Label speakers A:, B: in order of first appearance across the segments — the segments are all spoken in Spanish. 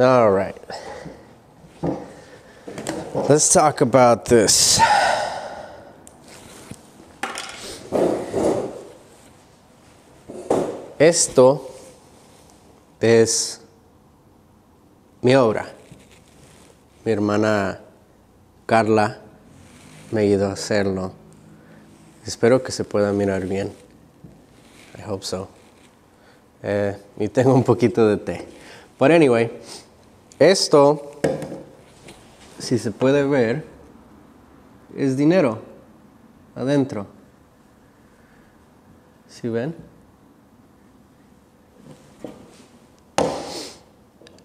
A: All right. Let's talk about this. Esto es mi obra. Mi hermana Carla me ayudó a hacerlo. Espero que se pueda mirar bien. I hope so. Eh, y tengo un poquito de té. But anyway, esto, si se puede ver, es dinero adentro. ¿Sí ven?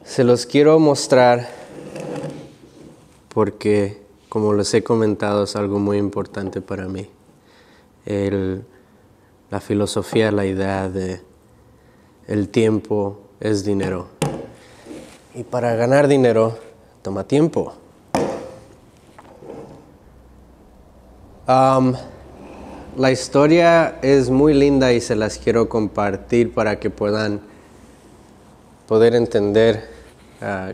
A: Se los quiero mostrar porque, como les he comentado, es algo muy importante para mí. la filosofía, la idea de el tiempo es dinero. Y para ganar dinero toma tiempo. la historia es muy linda y se las quiero compartir para que puedan poder entender ah,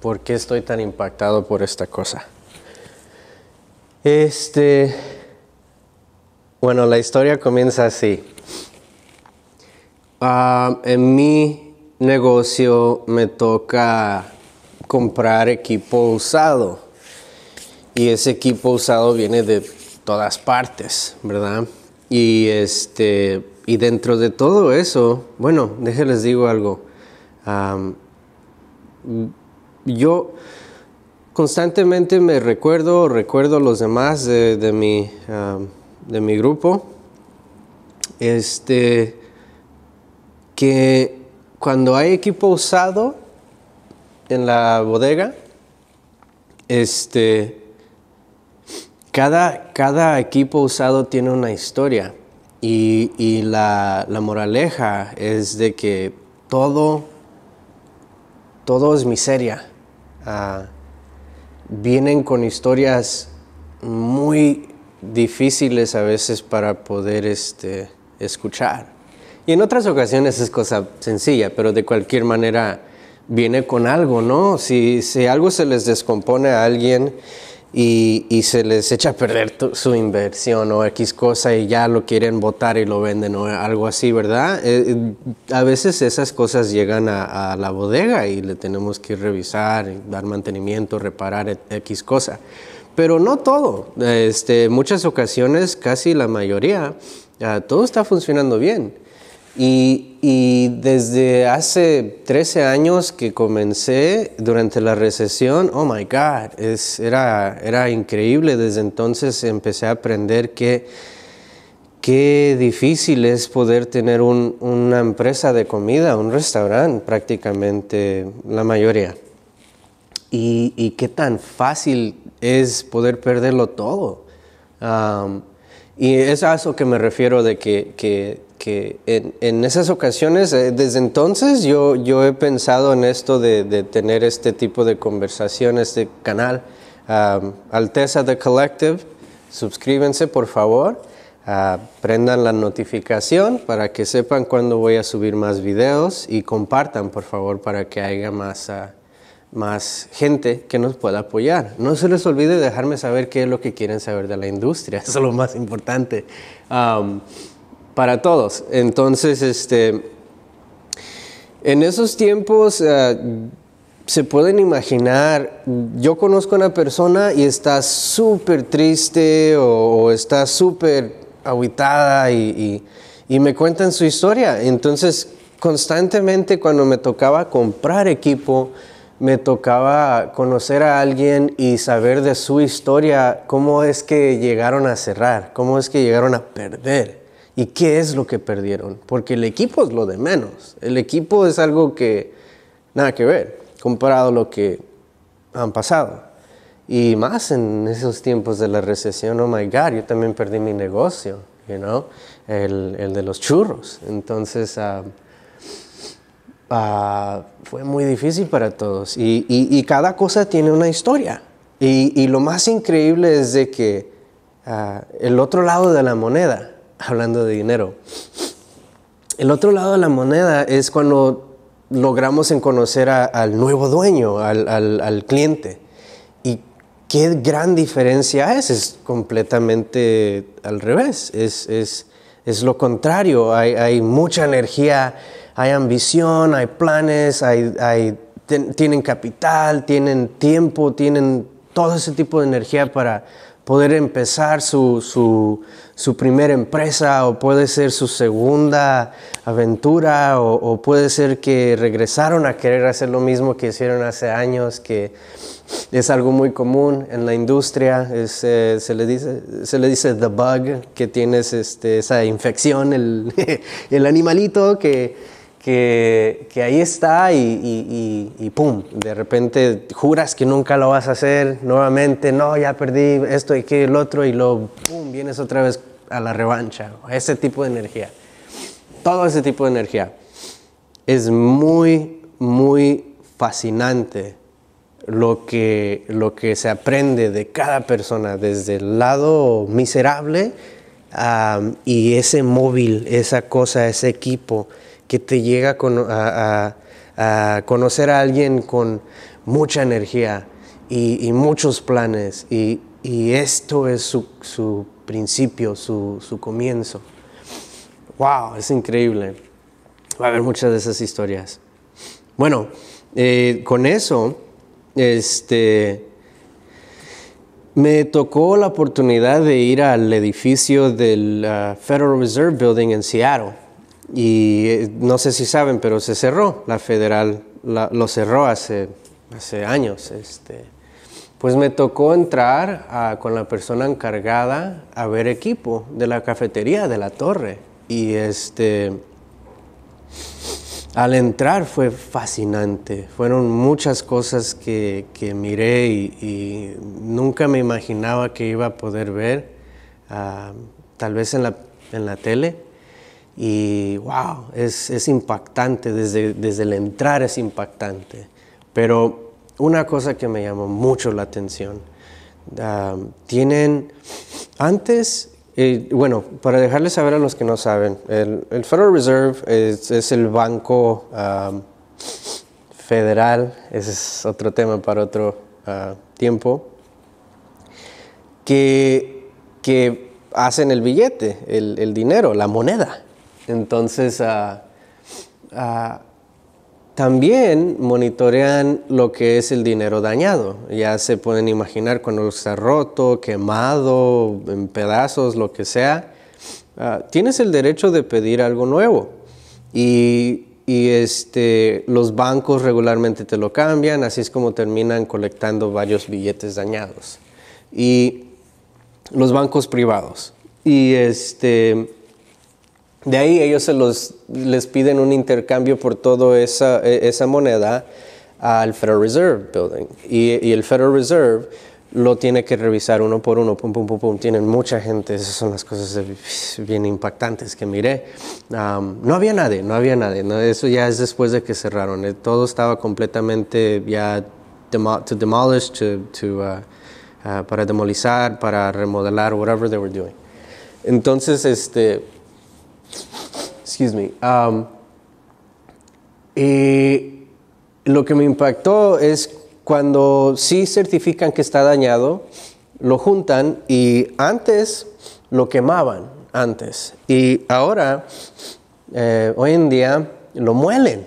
A: por qué estoy tan impactado por esta cosa. Este, bueno, la historia comienza así. Ah, en mi negocio me toca comprar equipo usado. Y ese equipo usado viene de todas partes, ¿verdad? Y este y dentro de todo eso, bueno, déjenles digo algo. yo constantemente me recuerdo, recuerdo a los demás de, mi, de mi grupo, este, que cuando hay equipo usado en la bodega, este, cada, cada equipo usado tiene una historia y, la, moraleja es de que todo, todo es miseria. Ah, vienen con historias muy difíciles a veces para poder este, escuchar. Y en otras ocasiones es cosa sencilla, pero de cualquier manera viene con algo, ¿no? Si, si algo se les descompone a alguien y, se les echa a perder su inversión o X cosa y ya lo quieren votar y lo venden o algo así, ¿verdad? Eh, eh, a veces esas cosas llegan a, a, la bodega y le tenemos que revisar, dar mantenimiento, reparar X cosa. Pero no todo. Este, muchas ocasiones, casi la mayoría, ah, todo está funcionando bien y, desde hace 13 años que comencé durante la recesión, oh my God, era, era increíble. Desde entonces empecé a aprender que qué difícil es poder tener una empresa de comida, un restaurante prácticamente, la mayoría. Y, qué tan fácil es poder perderlo todo. Y es a eso que me refiero de que, en, esas ocasiones, eh, desde entonces yo, yo he pensado en esto de, tener este tipo de conversación, este canal. Alteza The Collective, suscríbense por favor, ah, prendan la notificación para que sepan cuándo voy a subir más videos y compartan por favor para que haya más... Ah, más gente que nos pueda apoyar. No se les olvide dejarme saber qué es lo que quieren saber de la industria, eso es lo más importante um, para todos. Entonces, este, en esos tiempos eh, se pueden imaginar, yo conozco a una persona y está súper triste o, está súper aguitada y, y me cuentan su historia. Entonces, constantemente cuando me tocaba comprar equipo, me tocaba conocer a alguien y saber de su historia, cómo es que llegaron a cerrar, cómo es que llegaron a perder y qué es lo que perdieron, porque el equipo es lo de menos, el equipo es algo que nada que ver comparado a lo que han pasado. Y más en esos tiempos de la recesión, oh my God, yo también perdí mi negocio, you know, el, de los churros. Entonces, ah, fue muy difícil para todos y, cada cosa tiene una historia. Y, lo más increíble es de que ah, el otro lado de la moneda, hablando de dinero, el otro lado de la moneda es cuando logramos en conocer al nuevo dueño, al, cliente. Y qué gran diferencia es, es completamente al revés, es, es, es lo contrario, hay, hay mucha energía hay ambición, hay planes, hay, tienen capital, tienen tiempo, tienen todo ese tipo de energía para poder empezar su, su, su primera empresa o puede ser su segunda aventura o, puede ser que regresaron a querer hacer lo mismo que hicieron hace años, que es algo muy común en la industria, eh, se, le dice, se le dice the bug, que tienes este, esa infección, el animalito que que, ahí está y, pum, de repente juras que nunca lo vas a hacer nuevamente, no, ya perdí esto y que el otro y luego pum, vienes otra vez a la revancha, ese tipo de energía. Todo ese tipo de energía. Es muy, muy fascinante lo que, lo que se aprende de cada persona, desde el lado miserable y ese móvil, esa cosa, ese equipo que te llega a, conocer a alguien con mucha energía y, muchos planes. Y, esto es su, principio, su, comienzo. ¡Wow! Es increíble. Va a haber muchas de esas historias. Bueno, eh, con eso, este, me tocó la oportunidad de ir al edificio del ah, Federal Reserve Building en Seattle y eh, no sé si saben, pero se cerró, la federal lo cerró hace, hace años. Este. Pues me tocó entrar con la persona encargada a ver equipo de la cafetería de la torre. Y este, al entrar fue fascinante. Fueron muchas cosas que, que miré y, nunca me imaginaba que iba a poder ver, ah, tal vez en la, en la tele. Y wow, es, impactante, desde, desde el entrar es impactante. Pero una cosa que me llamó mucho la atención, ah, tienen, antes, eh, bueno, para dejarles saber a los que no saben, el, Federal Reserve es, el banco ah, federal, ese es otro tema para otro ah, tiempo, que, que hacen el billete, el dinero, la moneda. Entonces, ah, ah, también monitorean lo que es el dinero dañado. Ya se pueden imaginar cuando está roto, quemado, en pedazos, lo que sea. Ah, tienes el derecho de pedir algo nuevo. Y, este, los bancos regularmente te lo cambian, así es como terminan colectando varios billetes dañados. Y los bancos privados. Y este de ahí ellos se los, les piden un intercambio por toda esa, e, esa moneda al Federal Reserve Building. Y, el Federal Reserve lo tiene que revisar uno por uno, pum, pum, pum, Tienen mucha gente, esas son las cosas bien impactantes que miré. no había nadie, no había nadie. eso ya es después de que cerraron. Eh, todo estaba completamente ya to demolish, to, to, uh, uh, para demolizar, para remodelar, whatever they were doing. Entonces, este Excuse me. y um, eh, lo que me impactó es cuando sí certifican que está dañado, lo juntan y antes lo quemaban, antes. Y ahora, eh, hoy en día, lo muelen,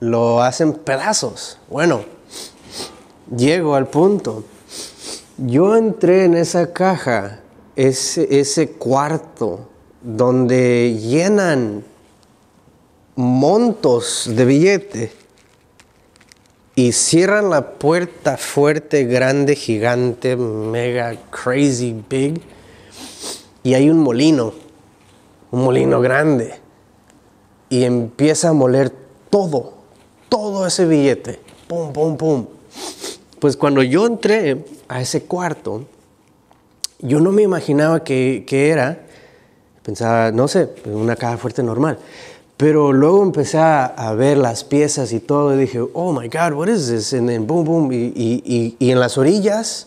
A: lo hacen pedazos. Bueno, llego al punto. Yo entré en esa caja, ese cuarto, donde llenan montos de billete y cierran la puerta fuerte, grande, gigante, mega, crazy, big, y hay un molino, un molino grande, y empieza a moler todo, todo ese billete, pum, pum, pum. Pues cuando yo entré a ese cuarto, yo no me imaginaba que, era Pensaba, no sé, una caja fuerte normal. Pero luego empecé a ver las piezas y todo y dije, oh my God, what is this? boom, boom. Y, y en las orillas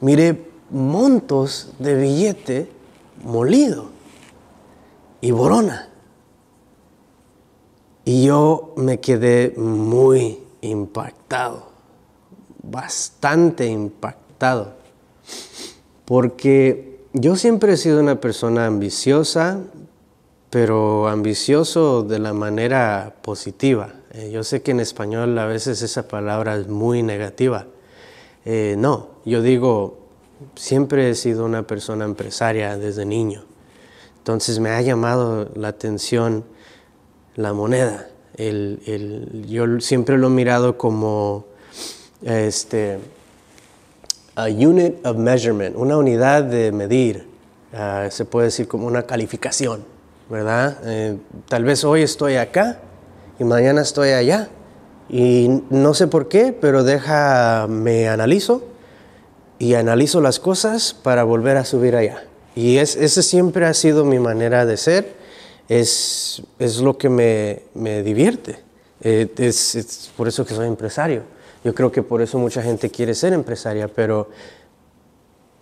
A: miré montos de billete molido y borona. Y yo me quedé muy impactado, bastante impactado, porque yo siempre he sido una persona ambiciosa, pero ambicioso de la manera positiva. Eh, yo sé que en español a veces esa palabra es muy negativa. Eh, no, yo digo, siempre he sido una persona empresaria desde niño. Entonces me ha llamado la atención la moneda. yo siempre lo he mirado como este, a unit of measurement, una unidad de medir, ah, se puede decir como una calificación, ¿verdad? Eh, tal vez hoy estoy acá y mañana estoy allá y no sé por qué, pero deja, me analizo y analizo las cosas para volver a subir allá. Y es, esa siempre ha sido mi manera de ser, es, es lo que me, me divierte, eh, es por eso que soy empresario yo creo que por eso mucha gente quiere ser empresaria, pero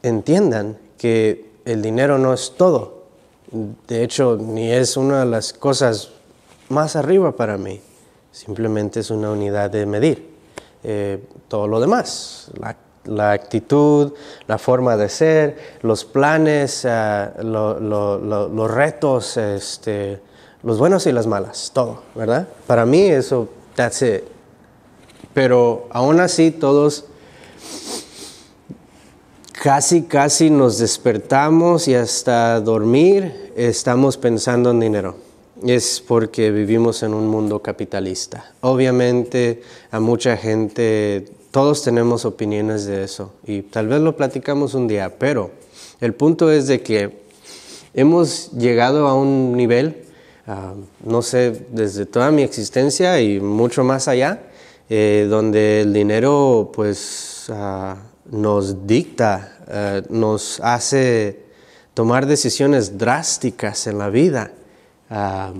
A: entiendan que el dinero no es todo. De hecho, ni es una de las cosas más arriba para mí. Simplemente es una unidad de medir. Eh, todo lo demás, la, actitud, la forma de ser, los planes, eh, los retos, este, los buenos y las malas, todo, ¿verdad? Para mí eso, that's it pero aún así todos casi, casi nos despertamos y hasta dormir estamos pensando en dinero. Es porque vivimos en un mundo capitalista. Obviamente a mucha gente, todos tenemos opiniones de eso y tal vez lo platicamos un día, pero el punto es de que hemos llegado a un nivel, ah, no sé, desde toda mi existencia y mucho más allá, eh, donde el dinero pues ah, nos dicta, eh, nos hace tomar decisiones drásticas en la vida. Ah,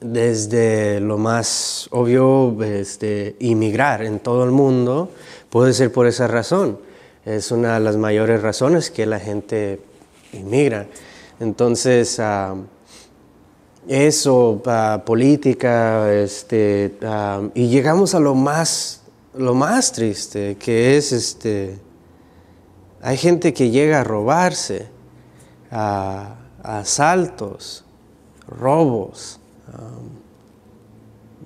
A: desde lo más obvio, este, inmigrar en todo el mundo, puede ser por esa razón. Es una de las mayores razones que la gente inmigra. Entonces, ah, eso, política, este, y llegamos a lo más, lo más triste, que es, este, hay gente que llega a robarse, a, asaltos, robos,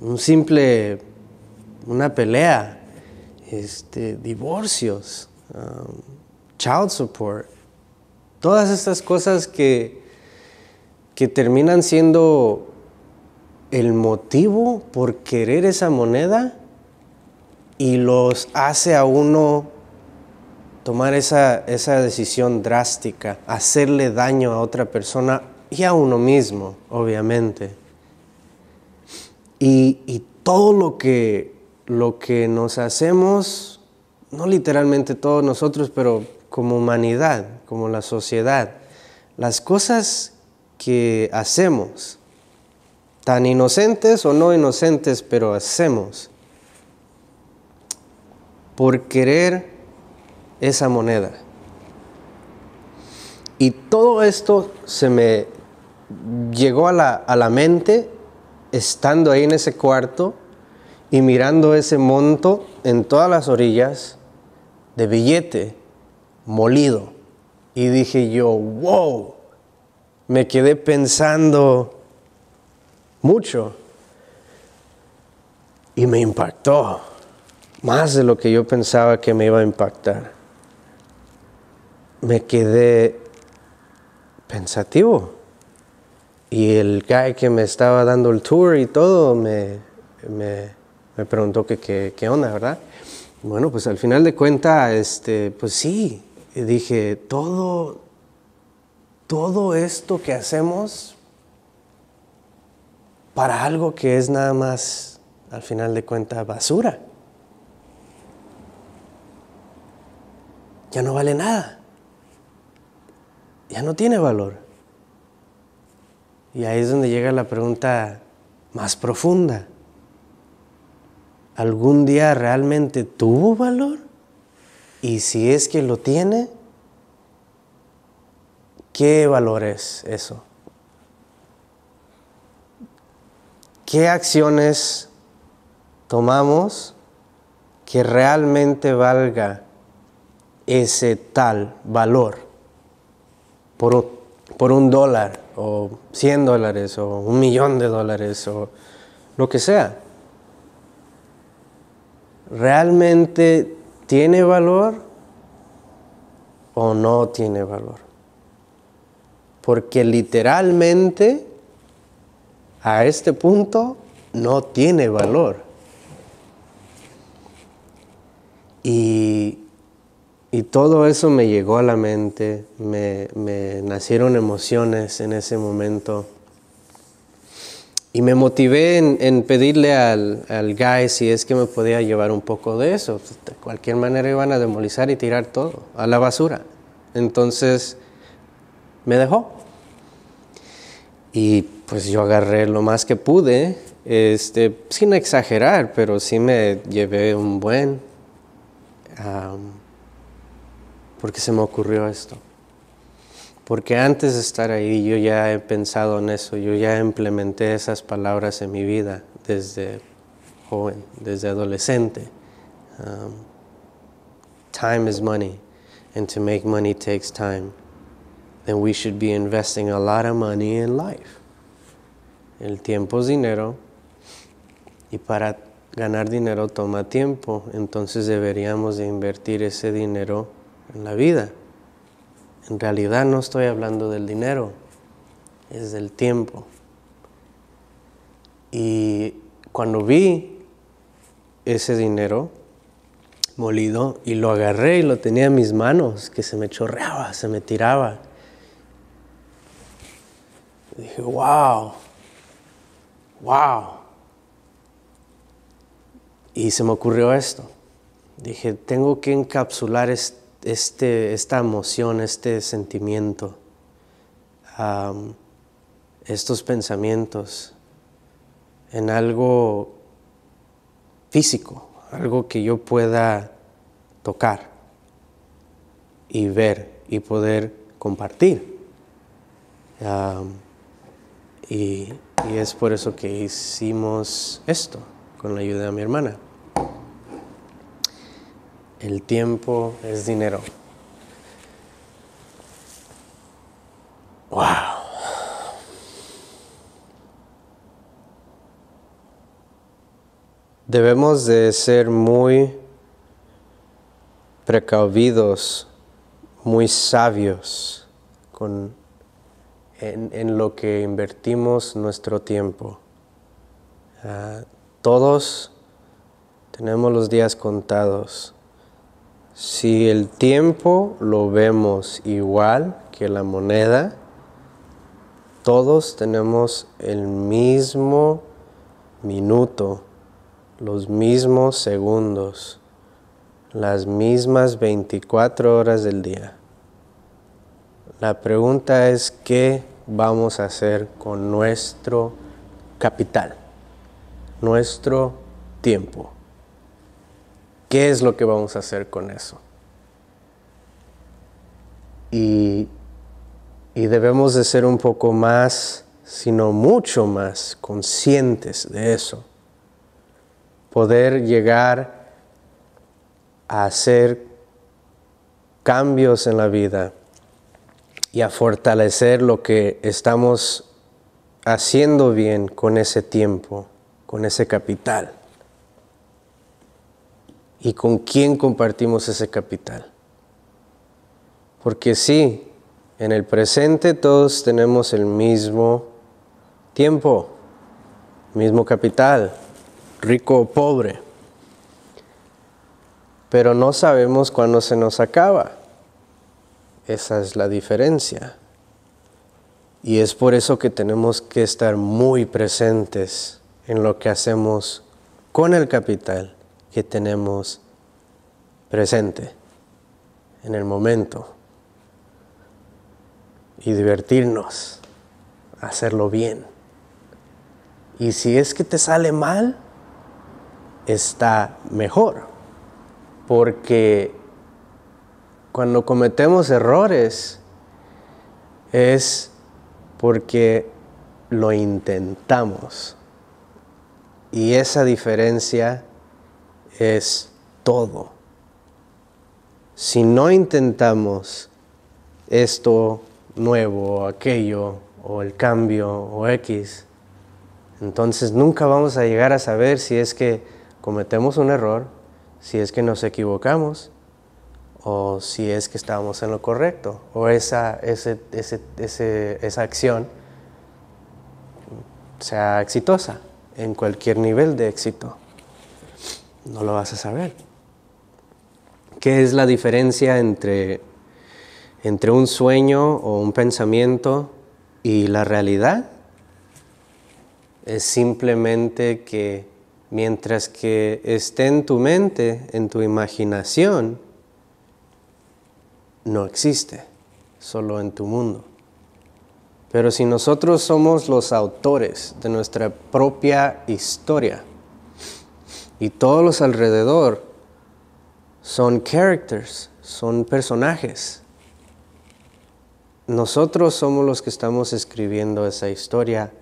A: um, un simple, una pelea, este, divorcios, um, child support, todas estas cosas que que terminan siendo el motivo por querer esa moneda y los hace a uno tomar esa, decisión drástica, hacerle daño a otra persona y a uno mismo, obviamente. Y, todo lo que, lo que nos hacemos, no literalmente todos nosotros, pero como humanidad, como la sociedad, las cosas que hacemos, tan inocentes o no inocentes, pero hacemos, por querer esa moneda. Y todo esto se me llegó a la, a la mente estando ahí en ese cuarto y mirando ese monto en todas las orillas de billete molido. Y dije yo, wow, me quedé pensando mucho y me impactó más de lo que yo pensaba que me iba a impactar. Me quedé pensativo y el guy que me estaba dando el tour y todo me, me, preguntó que, qué onda, ¿verdad? Bueno, pues al final de cuentas, este, pues sí, dije, todo, todo esto que hacemos para algo que es nada más, al final de cuentas, basura. Ya no vale nada. Ya no tiene valor. Y ahí es donde llega la pregunta más profunda. ¿Algún día realmente tuvo valor? Y si es que lo tiene, ¿Qué valor es eso? ¿Qué acciones tomamos que realmente valga ese tal valor por un, dólar o 100 dólares o un millón de dólares o lo que sea? ¿Realmente tiene valor o no tiene valor? porque literalmente a este punto no tiene valor. Y, y todo eso me llegó a la mente, me, nacieron emociones en ese momento. Y me motivé en, pedirle al, al, guy si es que me podía llevar un poco de eso. Pues, de cualquier manera iban a demolizar y tirar todo a la basura. Entonces me dejó. Y pues yo agarré lo más que pude, este, sin exagerar, pero sí me llevé un buen... porque se me ocurrió esto. Porque antes de estar ahí yo ya he pensado en eso, yo ya implementé esas palabras en mi vida desde joven, desde adolescente. time is money, and to make money takes time then we should be investing a lot of money in life. El tiempo es dinero y para ganar dinero toma tiempo, entonces deberíamos de invertir ese dinero en la vida. En realidad no estoy hablando del dinero, es del tiempo. Y cuando vi ese dinero molido y lo agarré y lo tenía en mis manos, que se me chorreaba, se me tiraba dije, wow, wow. Y se me ocurrió esto. Dije, tengo que encapsular este, esta emoción, este sentimiento, estos pensamientos en algo físico, algo que yo pueda tocar y ver y poder compartir. Y, es por eso que hicimos esto, con la ayuda de mi hermana. El tiempo es dinero. Wow. Debemos de ser muy precavidos, muy sabios con en, lo que invertimos nuestro tiempo. Ah, todos tenemos los días contados. Si el tiempo lo vemos igual que la moneda, todos tenemos el mismo minuto, los mismos segundos, las mismas 24 horas del día. La pregunta es qué vamos a hacer con nuestro capital, nuestro tiempo. ¿Qué es lo que vamos a hacer con eso? Y, y debemos de ser un poco más, sino mucho más conscientes de eso. Poder llegar a hacer cambios en la vida y a fortalecer lo que estamos haciendo bien con ese tiempo, con ese capital. ¿Y con quién compartimos ese capital? Porque sí, en el presente todos tenemos el mismo tiempo, mismo capital, rico o pobre, pero no sabemos cuándo se nos acaba. Esa es la diferencia. Y es por eso que tenemos que estar muy presentes en lo que hacemos con el capital que tenemos presente, en el momento. Y divertirnos, hacerlo bien. Y si es que te sale mal, está mejor, porque cuando cometemos errores es porque lo intentamos. Y esa diferencia es todo. Si no intentamos esto nuevo, aquello, o el cambio, o X, entonces nunca vamos a llegar a saber si es que cometemos un error, si es que nos equivocamos o si es que estábamos en lo correcto o esa, acción sea exitosa en cualquier nivel de éxito. No lo vas a saber. ¿Qué es la diferencia entre un sueño o un pensamiento y la realidad? Es simplemente que mientras que esté en tu mente, en tu imaginación, no existe, solo en tu mundo. Pero si nosotros somos los autores de nuestra propia historia y todos los alrededor son characters, son personajes, nosotros somos los que estamos escribiendo esa historia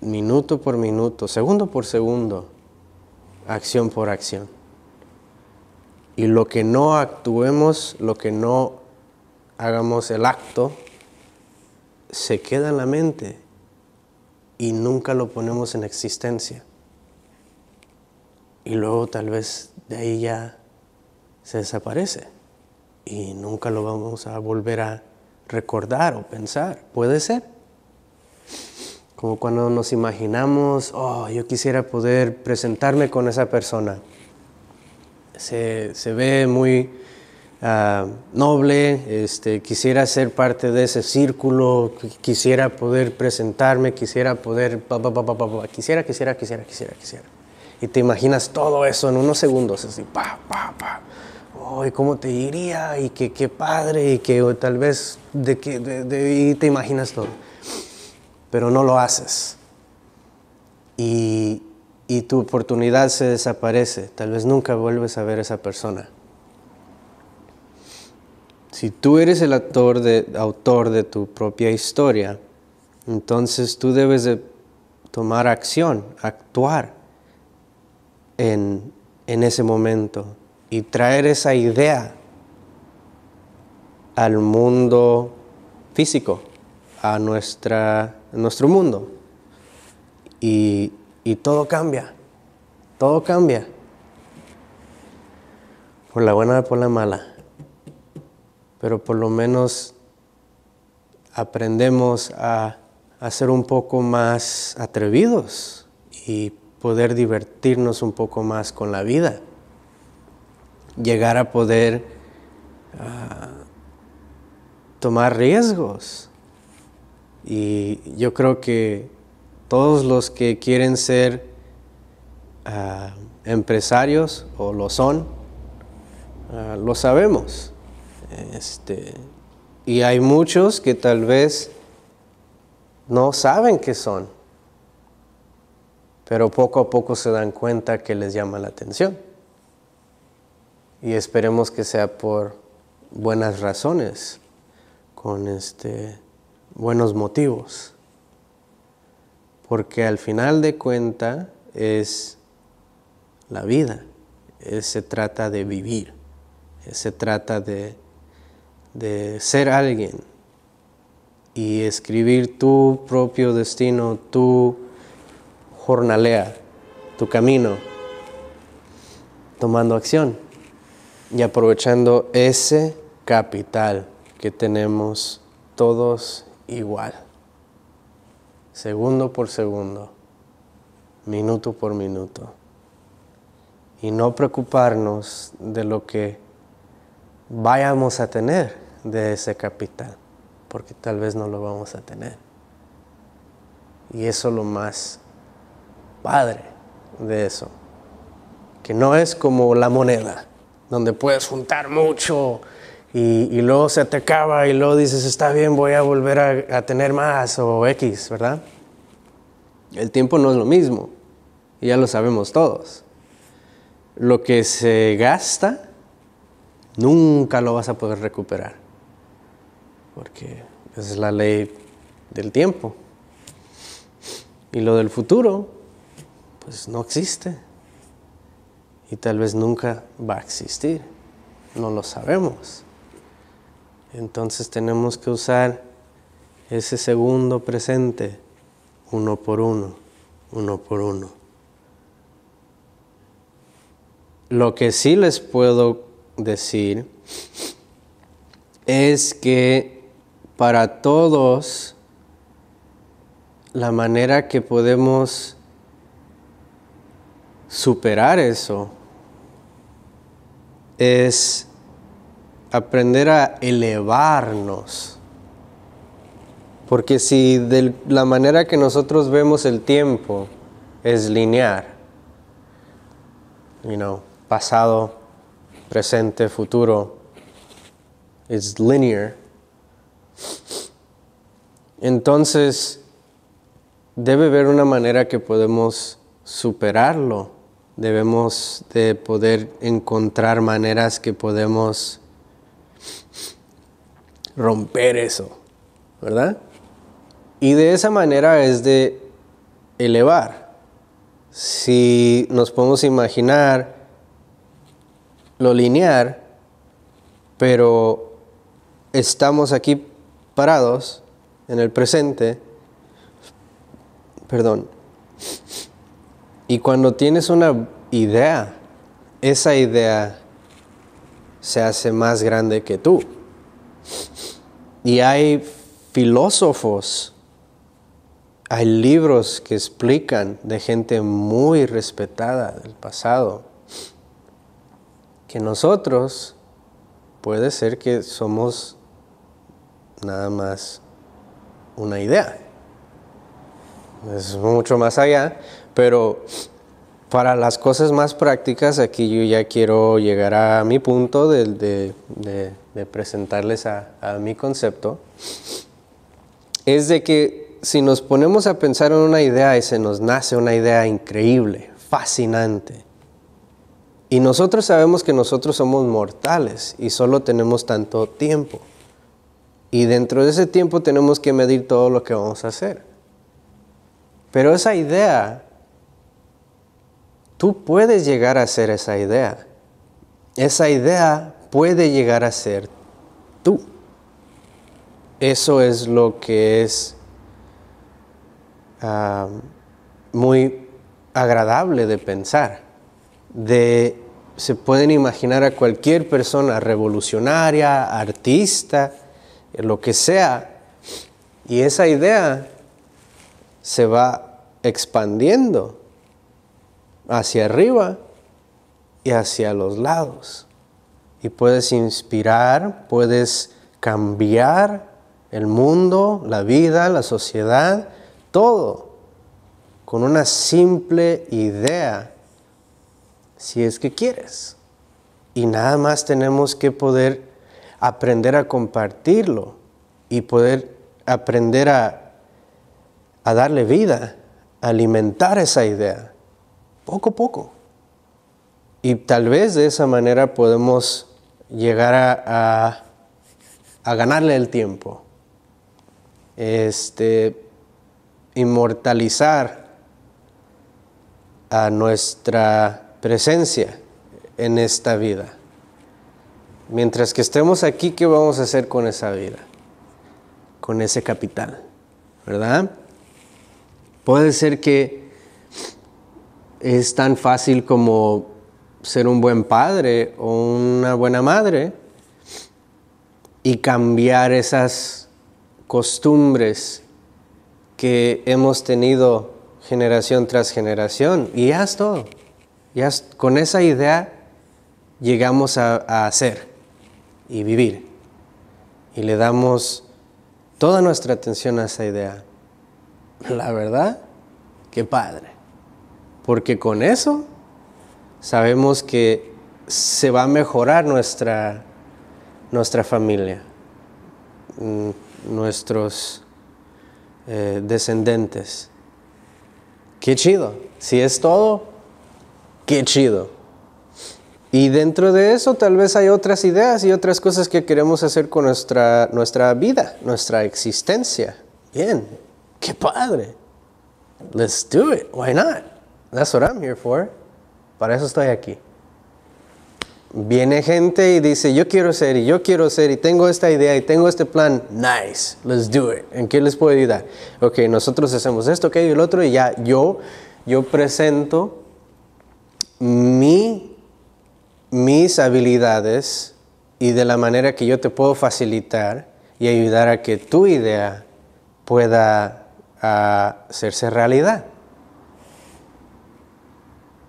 A: minuto por minuto, segundo por segundo, acción por acción. Y lo que no actuemos, lo que no hagamos el acto, se queda en la mente y nunca lo ponemos en existencia. Y luego tal vez de ahí ya se desaparece y nunca lo vamos a volver a recordar o pensar. Puede ser. Como cuando nos imaginamos, oh, yo quisiera poder presentarme con esa persona se, ve muy ah, noble, este, quisiera ser parte de ese círculo, quisiera poder presentarme, quisiera poder, quisiera, quisiera, quisiera, quisiera, quisiera. Y te imaginas todo eso en unos segundos, así, pa, pa, pa. cómo te iría, y qué, qué padre, y que tal vez, de, que y te imaginas todo. Pero no lo haces. Y y tu oportunidad se desaparece. Tal vez nunca vuelves a ver a esa persona. Si tú eres el autor de, autor de tu propia historia, entonces tú debes de tomar acción, actuar en, ese momento y traer esa idea al mundo físico, a, nuestra, nuestro mundo. Y y todo cambia, todo cambia. Por la buena, o por la mala. Pero por lo menos aprendemos a, ser un poco más atrevidos y poder divertirnos un poco más con la vida. Llegar a poder ah, tomar riesgos. Y yo creo que todos los que quieren ser ah, empresarios o lo son, ah, lo sabemos. Este, y hay muchos que tal vez no saben qué son, pero poco a poco se dan cuenta que les llama la atención. Y esperemos que sea por buenas razones, con este, buenos motivos porque al final de cuenta es la vida, se trata de vivir, se trata de, de ser alguien y escribir tu propio destino, tu jornalea, tu camino, tomando acción y aprovechando ese capital que tenemos todos igual segundo por segundo, minuto por minuto, y no preocuparnos de lo que vayamos a tener de ese capital, porque tal vez no lo vamos a tener. Y eso es lo más padre de eso, que no es como la moneda, donde puedes juntar mucho y, luego se te acaba y luego dices, está bien, voy a volver a, tener más o X, ¿verdad? El tiempo no es lo mismo, y ya lo sabemos todos. Lo que se gasta, nunca lo vas a poder recuperar, porque esa es la ley del tiempo. Y lo del futuro, pues no existe. Y tal vez nunca va a existir. No lo sabemos. Entonces tenemos que usar ese segundo presente uno por uno, uno por uno. Lo que sí les puedo decir es que para todos la manera que podemos superar eso es aprender a elevarnos. Porque si de la manera que nosotros vemos el tiempo es linear, you know, pasado, presente, futuro, es linear. Entonces, debe haber una manera que podemos superarlo. Debemos de poder encontrar maneras que podemos romper eso, ¿verdad? Y de esa manera es de elevar. Si nos podemos imaginar lo lineal, pero estamos aquí parados en el presente, perdón, y cuando tienes una idea, esa idea se hace más grande que tú. Y hay filósofos, hay libros que explican de gente muy respetada del pasado, que nosotros puede ser que somos nada más una idea. Es mucho más allá, pero para las cosas más prácticas, aquí yo ya quiero llegar a mi punto de, de de presentarles a, mi concepto, es de que si nos ponemos a pensar en una idea y se nos nace una idea increíble, fascinante, y nosotros sabemos que nosotros somos mortales y solo tenemos tanto tiempo. Y dentro de ese tiempo tenemos que medir todo lo que vamos a hacer. Pero esa idea, tú puedes llegar a ser esa idea. Esa idea puede llegar a ser tú. Eso es lo que es ah, muy agradable de pensar. De, se pueden imaginar a cualquier persona revolucionaria, artista, lo que sea, y esa idea se va expandiendo hacia arriba y hacia los lados y puedes inspirar, puedes cambiar el mundo, la vida, la sociedad, todo, con una simple idea, si es que quieres. Y nada más tenemos que poder aprender a compartirlo y poder aprender a, darle vida, alimentar esa idea, poco a poco. Y tal vez de esa manera podemos llegar a, ganarle el tiempo, este, inmortalizar a nuestra presencia en esta vida. Mientras que estemos aquí, ¿qué vamos a hacer con esa vida? Con ese capital, ¿verdad? Puede ser que es tan fácil como ser un buen padre o una buena madre y cambiar esas costumbres que hemos tenido generación tras generación. Y ya es todo. Ya con esa idea llegamos a, a hacer y vivir. Y le damos toda nuestra atención a esa idea. La verdad, qué padre. Porque con eso sabemos que se va a mejorar nuestra, nuestra familia, mm, nuestros eh, descendientes. Qué chido. Si es todo, qué chido. Y dentro de eso tal vez hay otras ideas y otras cosas que queremos hacer con nuestra, nuestra vida, nuestra existencia. Bien, qué padre. Let's do it. Why not? That's what I'm here for. Para eso estoy aquí. Viene gente y dice, yo quiero ser y yo quiero ser y tengo esta idea y tengo este plan. Nice, let's do it. ¿En qué les puedo ayudar? Ok, nosotros hacemos esto, okay, y el otro y ya yo, yo presento mi, mis habilidades y de la manera que yo te puedo facilitar y ayudar a que tu idea pueda ah, hacerse realidad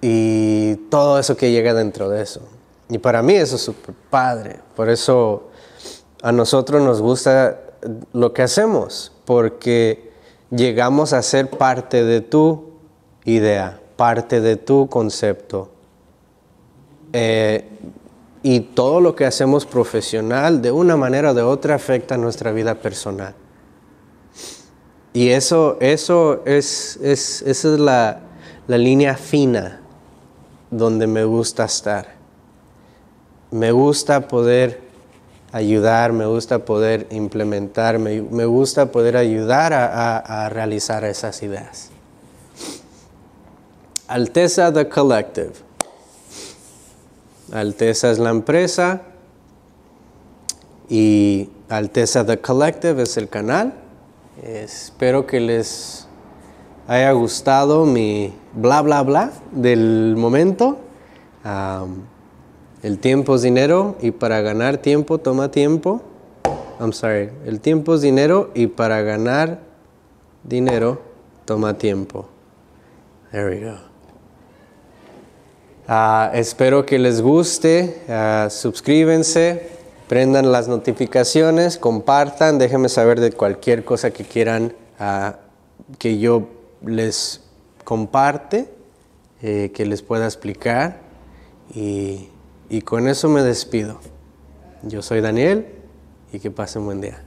A: y todo eso que llega dentro de eso. Y para mí eso es súper padre. Por eso a nosotros nos gusta lo que hacemos, porque llegamos a ser parte de tu idea, parte de tu concepto. Eh, y todo lo que hacemos profesional, de una manera o de otra, afecta nuestra vida personal. Y eso, eso es, esa la línea fina donde me gusta estar. Me gusta poder ayudar, me gusta poder implementar, me, gusta poder ayudar a, a realizar esas ideas. Alteza The Collective. Alteza es la empresa y Alteza The Collective es el canal. Espero que les haya gustado mi bla bla bla del momento. el tiempo es dinero y para ganar tiempo toma tiempo. I'm sorry. El tiempo es dinero y para ganar dinero toma tiempo. There we go. Ah, espero que les guste. Suscríbanse. Ah, suscríbense, prendan las notificaciones, compartan, déjenme saber de cualquier cosa que quieran ah, que yo les comparte, eh, que les pueda explicar y, y con eso me despido. Yo soy Daniel y que pasen buen día.